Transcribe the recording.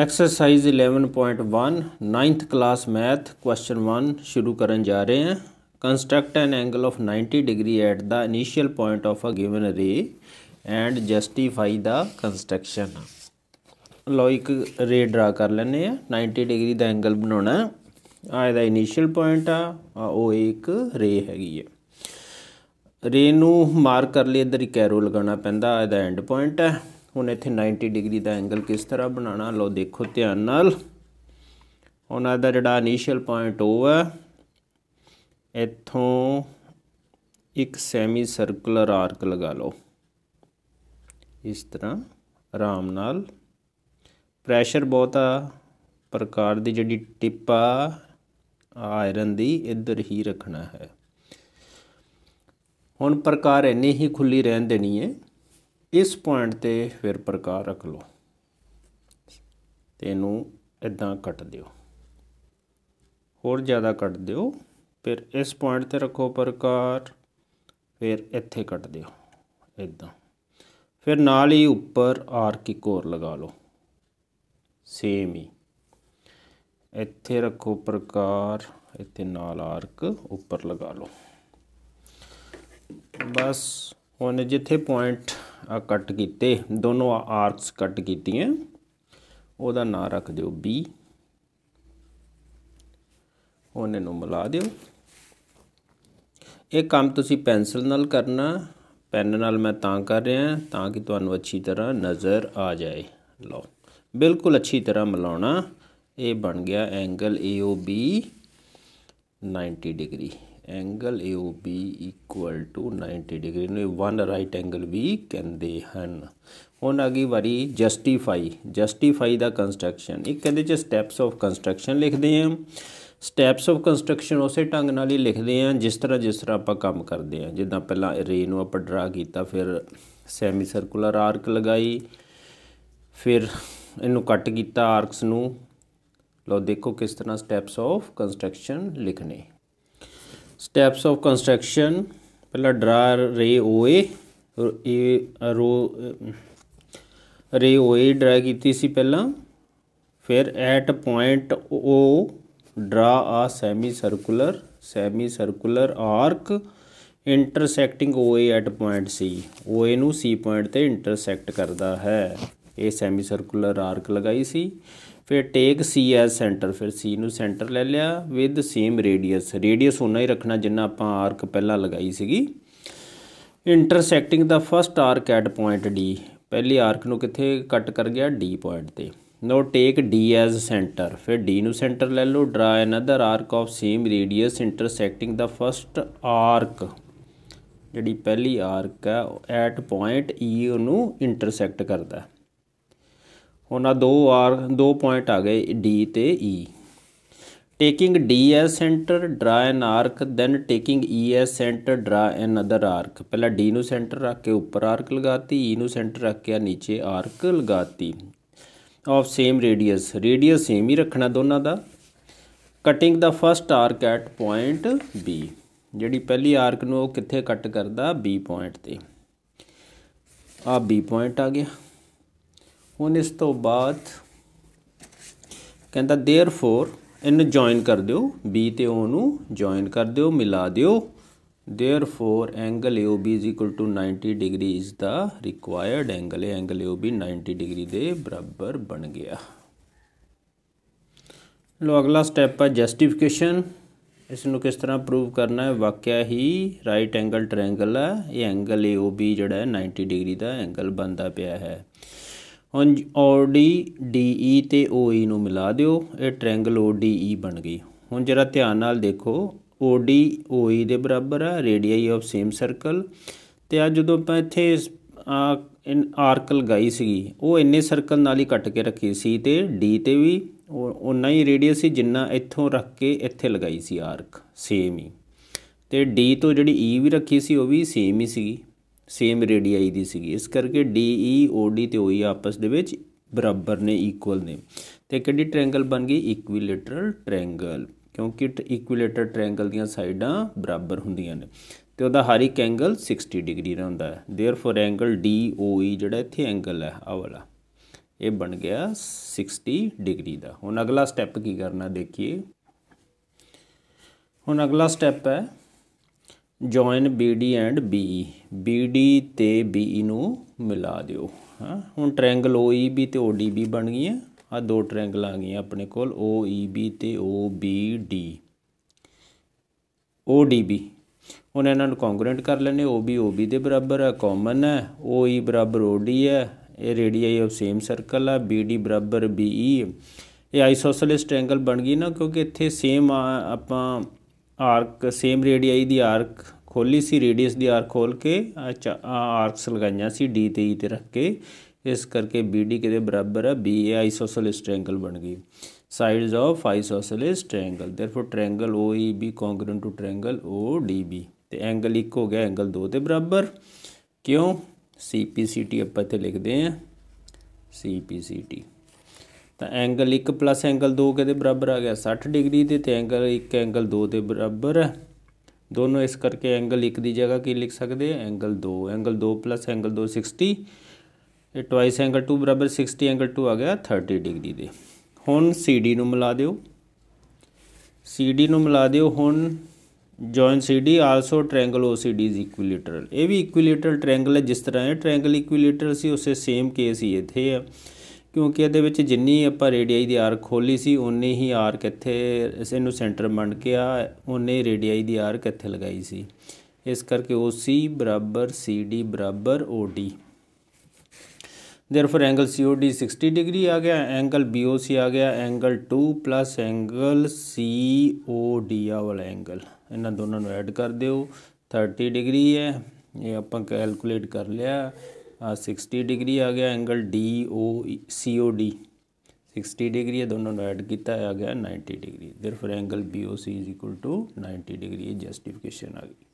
exercise 11.1 9th class math question 1 ਸ਼ੁਰੂ ਕਰਨ ਜਾ ਰਹੇ ਹਾਂ construct an angle of 90 degree at the initial point of a given ray and justify the construction ਲਓ ਇੱਕ ਰੇ ਡਰਾ ਕਰ ਲੈਨੇ ਆ 90 ਡਿਗਰੀ ਦਾ ਐਂਗਲ ਬਣਾਉਣਾ ਆ ਇਹਦਾ ਇਨੀਸ਼ੀਅਲ ਪੁਆਇੰਟ ਆ ਉਹ ਇੱਕ ਰੇ ਹੈਗੀ ਹੈ ਰੇ ਨੂੰ ਮਾਰਕ ਕਰ ਲਈ ਇਧਰ ਇੱਕ ਐਰੋ ਲਗਾਉਣਾ ਪੈਂਦਾ ਇਹਦਾ ਐਂਡ ਪੁਆਇੰਟ ਹੈ ਹੁਣ ਇੱਥੇ 90 ਡਿਗਰੀ ਦਾ ਐਂਗਲ ਕਿਸ ਤਰ੍ਹਾਂ ਬਣਾਉਣਾ ਲਓ ਦੇਖੋ ਧਿਆਨ ਨਾਲ ਉਹਨਾਂ ਦਾ ਜਿਹੜਾ ਇਨੀਸ਼ੀਅਲ ਪੁਆਇੰਟ ਉਹ ਹੈ ਇੱਥੋਂ ਇੱਕ ਸੈਮੀ ਸਰਕੂਲਰ ਆਰਕ ਲਗਾ ਲਓ ਇਸ ਤਰ੍ਹਾਂ ਆਰਾਮ ਨਾਲ ਪ੍ਰੈਸ਼ਰ ਬਹੁਤਾ ਪ੍ਰਕਾਰ ਦੀ ਜਿਹੜੀ ਟਿਪ ਆ ਆਇਰਨ ਦੀ ਇੱਧਰ ਹੀ ਰੱਖਣਾ ਹੈ ਹੁਣ ਪ੍ਰਕਾਰ ਇੰਨੀ ਹੀ ਖੁੱਲੀ ਰਹਿਣ ਦੇਣੀ ਹੈ ਇਸ ਪੁਆਇੰਟ ਤੇ ਫਿਰ ਪ੍ਰਕਾਰ ਰੱਖ ਲਓ ਤੇ ਇਹਨੂੰ ਇਦਾਂ ਕੱਟ ਦਿਓ ਹੋਰ ਜ਼ਿਆਦਾ ਕੱਟ ਦਿਓ ਫਿਰ ਇਸ ਪੁਆਇੰਟ ਤੇ ਰੱਖੋ ਪ੍ਰਕਾਰ ਫਿਰ ਇੱਥੇ ਕੱਟ ਦਿਓ ਇਦਾਂ ਫਿਰ ਨਾਲ ਹੀ ਉੱਪਰ ਆਰਕ ਇੱਕ ਹੋਰ ਲਗਾ ਲਓ ਸੇਮ ਹੀ ਇੱਥੇ ਰੱਖੋ ਪ੍ਰਕਾਰ ਇੱਥੇ ਨਾਲ ਆਰਕ ਉੱਪਰ ਲਗਾ ਲਓ ਬਸ ਹੁਣ ਜਿੱਥੇ ਪੁਆਇੰਟ ਕੱਟ ਕੀਤੇ ਦੋਨੋਂ ਆਰਕਸ ਕੱਟ ਕੀਤੀਆਂ ਉਹਦਾ ਨਾਮ ਰੱਖ ਦਿਓ B ਉਹਨੇ ਨੂੰ ਮਿਲਾ ਦਿਓ ਇਹ ਕੰਮ ਤੁਸੀਂ ਪੈਨਸਲ ਨਾਲ ਕਰਨਾ ਪੈਨ ਨਾਲ ਮੈਂ ਤਾਂ ਕਰ ਰਿਹਾ ਤਾਂ ਕਿ ਤੁਹਾਨੂੰ ਅੱਛੀ ਤਰ੍ਹਾਂ ਨਜ਼ਰ ਆ ਜਾਏ ਲਓ ਬਿਲਕੁਲ ਅੱਛੀ ਤਰ੍ਹਾਂ ਮਿਲਾਉਣਾ ਇਹ ਬਣ ਗਿਆ angle AOB 90 degree angle AOB equal to 90 ਡਿਗਰੀ ਨੂੰ ਵਨ ਰਾਈਟ ਐਂਗਲ ਵੀ ਕਹਿੰਦੇ ਹਨ ਹੁਣ ਅਗੀ ਵਾਰੀ ਜਸਟੀਫਾਈ ਜਸਟੀਫਾਈ ਦਾ ਕੰਸਟਰਕਸ਼ਨ ਇਹ ਕਹਿੰਦੇ ਚ ਸਟੈਪਸ ਆਫ ਕੰਸਟਰਕਸ਼ਨ ਲਿਖਦੇ ਆ ਸਟੈਪਸ ਆਫ ਕੰਸਟਰਕਸ਼ਨ ਉਸੇ ਢੰਗ ਨਾਲ ਹੀ ਲਿਖਦੇ ਆ ਜਿਸ ਤਰ੍ਹਾਂ ਜਿਸ ਤਰ੍ਹਾਂ ਆਪਾਂ ਕੰਮ ਕਰਦੇ ਆ ਜਿੱਦਾਂ ਪਹਿਲਾਂ ਰੇ ਨੂੰ ਆਪਾਂ ਡਰਾ ਕੀਤਾ ਫਿਰ ਸੈਮੀ ਸਰਕੂਲਰ ਆਰਕ ਲਗਾਈ ਫਿਰ ਇਹਨੂੰ ਕੱਟ ਕੀਤਾ ਆਰਕਸ ਨੂੰ ਲੋ ਦੇਖੋ ਕਿਸ ਤਰ੍ਹਾਂ ਸਟੈਪਸ ਆਫ ਕੰਸਟਰਕਸ਼ਨ ਲਿਖਨੇ ਸਟੈਪਸ ਆਫ ਕੰਸਟਰਕਸ਼ਨ ਪਹਿਲਾ ਡਰਾ ਰੇ ਓਏ ਇਹ ਰੋ ਰੇ ਓਏ ਡਰਾ ਕੀਤੀ ਸੀ ਪਹਿਲਾਂ ਫਿਰ at point O draw a semicircular semicircular arc intersecting OA at point C OA ਨੂੰ ਸੀ ਪੁਆਇੰਟ ਤੇ ਇੰਟਰਸੈਕਟ ਕਰਦਾ ਹੈ ਇਹ ਸੈਮੀ ਸਰਕੂਲਰ ਆਰਕ ਲਗਾਈ ਸੀ ਫਿਰ ਟੇਕ ਸੀ ਐਸ ਸੈਂਟਰ ਫਿਰ ਸੀ ਨੂੰ ਸੈਂਟਰ ਲੈ ਲਿਆ ਵਿਦ ਸੇਮ ਰੇਡੀਅਸ ਰੇਡੀਅਸ ਉਹਨਾਂ ਹੀ ਰੱਖਣਾ ਜਿੰਨਾ ਆਪਾਂ ਆਰਕ ਪਹਿਲਾਂ ਲਗਾਈ ਸੀਗੀ intersecting the first arc at point D ਪਹਿਲੀ ਆਰਕ ਨੂੰ ਕਿੱਥੇ ਕੱਟ ਕਰ ਗਿਆ ਡੀ ਪੁਆਇੰਟ ਤੇ now take D as centre ਫਿਰ ਡੀ ਨੂੰ ਸੈਂਟਰ ਲੈ ਲਓ draw another arc of same radius intersecting the first arc ਜਿਹੜੀ ਪਹਿਲੀ ਆਰਕ ਹੈ ਐਟ ਪੁਆਇੰਟ ਈ ਉਹਨੂੰ ਇੰਟਰਸੈਕਟ ਕਰਦਾ ਹੈ ਉਹਨਾਂ ਦੋ ਆਰ ਦੋ ਪੁਆਇੰਟ ਆ ਗਏ ਡੀ ਤੇ E taking D as centre draw an arc then taking E as centre draw N other ਆਰਕ ਪਹਿਲਾਂ ਡੀ ਨੂੰ ਸੈਂਟਰ ਰੱਖ ਕੇ ਉੱਪਰ ਆਰਕ ਲਗਾਤੀ ਈ e ਨੂੰ ਸੈਂਟਰ ਰੱਖ ਕੇ ਨੀਚੇ ਆਰਕ ਲਗਾਤੀ of same radius radius same ਹੀ ਰੱਖਣਾ ਦੋਨਾਂ ਦਾ cutting the first arc at point B ਜਿਹੜੀ ਪਹਿਲੀ ਆਰਕ ਨੂੰ ਉਹ ਕਿੱਥੇ ਕੱਟ ਕਰਦਾ ਬੀ ਪੁਆਇੰਟ ਤੇ ਆ ਬੀ ਪੁਆਇੰਟ ਆ ਗਿਆ ਹੁਣ ਇਸ ਤੋਂ ਬਾਅਦ ਕਹਿੰਦਾ देयरफॉर ਇਹਨੂੰ ਜੁਆਇਨ ਕਰ ਦਿਓ b ਤੇ o ਨੂੰ ਜੁਆਇਨ ਕਰ ਦਿਓ ਮਿਲਾ ਦਿਓ therefore angle AOB is 90 degree is the required angle ਹੈ ਐਂਗਲ AOB 90 ਡਿਗਰੀ ਦੇ ਬਰਾਬਰ ਬਣ ਗਿਆ ਲੋ ਅਗਲਾ ਸਟੈਪ ਹੈ ਜਸਟੀਫਿਕੇਸ਼ਨ ਇਸ ਨੂੰ ਕਿਸ ਤਰ੍ਹਾਂ ਪ੍ਰੂਵ ਕਰਨਾ ਹੈ ਵਾਕਿਆ ਹੀ ਰਾਈਟ ਐਂਗਲ ਟ੍ਰਾਇੰਗਲ ਹੈ ਇਹ ਐਂਗਲ AOB ਜਿਹੜਾ ਹੈ 90 ਡਿਗਰੀ ਦਾ ਐਂਗਲ ਬਣਦਾ ਪਿਆ ਹੈ ਹੁਣ ਓਡੀ ਡੀਈ e ਤੇ ਓਈ e ਨੂੰ ਮਿਲਾ ਦਿਓ ਇਹ ਟ੍ਰਾਇੰਗਲ ਓਡੀਈ e ਬਣ ਗਈ ਹੁਣ ਜਰਾ ਧਿਆਨ ਨਾਲ ਦੇਖੋ ਓਡੀ ਓਈ ਦੇ ਬਰਾਬਰ ਆ ਰੇਡੀਆਈ ਆਫ ਸੇਮ ਸਰਕਲ ਤੇ ਆ ਜਦੋਂ ਆਪਾਂ ਇੱਥੇ ਆ ਇਨ ਆਰਕ ਲਗਾਈ ਸੀਗੀ ਉਹ ਇੰਨੇ ਸਰਕਲ ਨਾਲ ਹੀ ਕੱਟ ਕੇ ਰੱਖੀ ਸੀ ਤੇ ਡੀ ਤੇ ਵੀ ਉਨਾ ਹੀ ਰੇਡੀਅਸ ਸੀ ਜਿੰਨਾ ਇੱਥੋਂ ਰੱਖ ਕੇ ਇੱਥੇ ਲਗਾਈ ਸੀ ਆਰਕ ਸੇਮ ਹੀ ਤੇ ਡੀ ਤੋਂ ਜਿਹੜੀ ਈ ਵੀ ਰੱਖੀ ਸੀ ਉਹ ਵੀ ਸੇਮ ਹੀ ਸੀਗੀ ਸੇਮ ਰੇਡੀਆਈ ਦੀ ਸੀਗੀ ਇਸ ਕਰਕੇ DE OD ਤੇ OE ਆਪਸ ਦੇ ਵਿੱਚ ਬਰਾਬਰ ਨੇ ਇਕੁਅਲ ਨੇ ਤੇ ਕਿਹੜੀ ਟ੍ਰਾਇੰਗਲ ਬਣ ਗਈ ਇਕੁਇਲੇਟਰਲ ਟ੍ਰਾਇੰਗਲ ਕਿਉਂਕਿ ਇਕੁਇਲੇਟਰ ਟ੍ਰਾਇੰਗਲ ਦੀਆਂ ਸਾਈਡਾਂ ਬਰਾਬਰ ਹੁੰਦੀਆਂ ਨੇ ਤੇ ਉਹਦਾ ਹਰ ਇੱਕ ਐਂਗਲ 60 ਡਿਗਰੀ ਦਾ ਹੁੰਦਾ ਹੈ देयरफॉर ਐਂਗਲ DOE ਜਿਹੜਾ ਇੱਥੇ ਐਂਗਲ ਹੈ ਆ ਵਾਲਾ ਇਹ ਬਣ ਗਿਆ 60 ਡਿਗਰੀ ਦਾ ਹੁਣ ਅਗਲਾ ਸਟੈਪ ਕੀ ਕਰਨਾ ਦੇਖੀਏ ਹੁਣ ਅਗਲਾ ਸਟੈਪ ਹੈ join BD and BE BD ਤੇ BE ਨੂੰ ਮਿਲਾ ਦਿਓ ਹਾਂ ਹੁਣ ਟ੍ਰਾਇੰਗਲ OEB ਤੇ ODB ਬਣ ਗਈਆਂ ਆ ਦੋ ਟ੍ਰਾਇੰਗਲ ਆ ਗਈਆਂ ਆਪਣੇ ਕੋਲ OEB ਤੇ OBD ODB ਹੁਣ ਇਹਨਾਂ ਨੂੰ ਕੰਗਰੈਂਟ ਕਰ ਲੈਨੇ OB OB ਦੇ ਬਰਾਬਰ ਹੈ ਕਾਮਨ ਹੈ OE ਬਰਾਬਰ OD ਹੈ ਇਹ ਰੇਡੀਆਈ ਆਫ ਸੇਮ ਸਰਕਲ ਆ BD ਬਰਾਬਰ BE ਇਹ ਆਈਸੋਸਲਿਸ ਟ੍ਰਾਇੰਗਲ ਬਣ ਗਈ ਨਾ ਕਿਉਂਕਿ ਇੱਥੇ ਸੇਮ ਆ ਆਪਾਂ ਆਰਕ ਸੇਮ ਰੇਡੀਆਈ ਦੀ ਆਰਕ ਖੋਲੀ ਸੀ ਰੇਡੀਅਸ ਦੀ ਆਰਕ ਖੋਲ ਕੇ ਆਰਕਸ ਲਗਾਈਆਂ ਸੀ ਡੀ ਤੇ ਈ e ਤੇ ਰੱਖ ਕੇ ਇਸ ਕਰਕੇ ਬੀਡੀ ਕਿਹਦੇ ਬਰਾਬਰ ਹੈ ਬੀਏ ਆਈਸੋਸੈਲਿਸ ਟ੍ਰਾਇੰਗਲ ਬਣ ਗਈ sides of isosceles triangle therefore triangle OEB congruent to triangle ODB ਤੇ ਐਂਗਲ 1 ਹੋ ਗਿਆ ਐਂਗਲ 2 ਦੇ ਬਰਾਬਰ ਕਿਉਂ CPCT ਆਪਾਂ ਤੇ ਲਿਖਦੇ ਆ CPCT ਤਾਂ ਐਂਗਲ 1 ਪਲੱਸ ਐਂਗਲ 2 ਕਿਹਦੇ ਬਰਾਬਰ ਆ ਗਿਆ 60 ਡਿਗਰੀ ਦੇ ਤੇ ਐਂਗਲ 1 ਐਂਗਲ 2 ਦੇ ਬਰਾਬਰ ਦੋਨੋਂ ਇਸ ਕਰਕੇ ਐਂਗਲ 1 ਦੀ ਜਗ੍ਹਾ ਕੀ ਲਿਖ ਸਕਦੇ ਐਂਗਲ 2 ਐਂਗਲ 2 ਪਲੱਸ ਐਂਗਲ 2 60 ਇਹ ਟਵਾਈਸ ਐਂਗਲ 2 ਬਰਾਬਰ 60 ਐਂਗਲ 2 ਆ ਗਿਆ 30 ਡਿਗਰੀ ਦੇ ਹੁਣ CD ਨੂੰ ਮਿਲਾ ਦਿਓ CD ਨੂੰ ਮਿਲਾ ਦਿਓ ਹੁਣ join CD also triangle OCD is equilateral ਇਹ ਵੀ ਇਕੁਇਲੇਟਰਲ ਟ੍ਰਾਇੰਗਲ ਹੈ ਜਿਸ ਤਰ੍ਹਾਂ ਇਹ ਟ੍ਰਾਇੰਗਲ ਇਕੁਇਲੇਟਰਲ ਸੀ ਉਸੇ ਸੇਮ ਕੇਸ ਹੀ ਇੱਥੇ ਹੈ ਕਿਉਂਕਿ ਇਹਦੇ ਵਿੱਚ ਜਿੰਨੀ ਆਪਾਂ ਰੇਡੀਆਈ ਦੀ ਆਰ ਖੋਲੀ ਸੀ ਉਨੀ ਹੀ ਆਰ ਕਿੱਥੇ ਨੂੰ ਸੈਂਟਰ ਮੰਨ ਕੇ ਆ ਉਨੇ ਰੇਡੀਆਈ ਦੀ ਆਰ ਕਿੱਥੇ ਲਗਾਈ ਸੀ ਇਸ ਕਰਕੇ OC CD OD therefore angle COD 60 degree ਆ ਗਿਆ ਐਂਗਲ BOC ਆ ਗਿਆ ਐਂਗਲ 2 ਐਂਗਲ COD ਆ ਵਾਲਾ ਐਂਗਲ ਇਹਨਾਂ ਦੋਨਾਂ ਨੂੰ ਐਡ ਕਰ ਦਿਓ 30 ਡਿਗਰੀ ਹੈ ਇਹ ਆਪਾਂ ਕੈਲਕੂਲੇਟ ਕਰ ਲਿਆ सिक्सटी डिग्री आ गया angle D O C O D sixty degree है दोनों ने ऐड किया आ गया ninety degree therefore angle B O C is equal to ninety degree justification आ गई